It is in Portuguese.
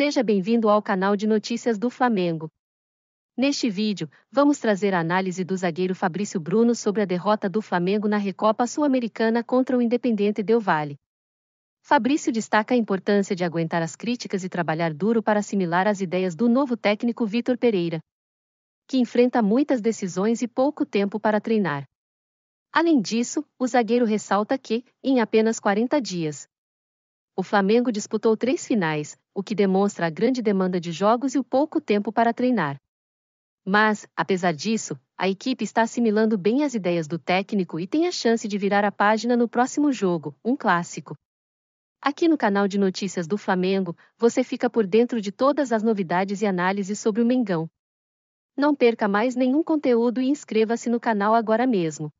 Seja bem-vindo ao canal de notícias do Flamengo. Neste vídeo, vamos trazer a análise do zagueiro Fabrício Bruno sobre a derrota do Flamengo na Recopa Sul-Americana contra o Independente Del Valle. Fabrício destaca a importância de aguentar as críticas e trabalhar duro para assimilar as ideias do novo técnico Vitor Pereira, que enfrenta muitas decisões e pouco tempo para treinar. Além disso, o zagueiro ressalta que, em apenas 40 dias, o Flamengo disputou três finais, o que demonstra a grande demanda de jogos e o pouco tempo para treinar. Mas, apesar disso, a equipe está assimilando bem as ideias do técnico e tem a chance de virar a página no próximo jogo, um clássico. Aqui no canal de notícias do Flamengo, você fica por dentro de todas as novidades e análises sobre o Mengão. Não perca mais nenhum conteúdo e inscreva-se no canal agora mesmo.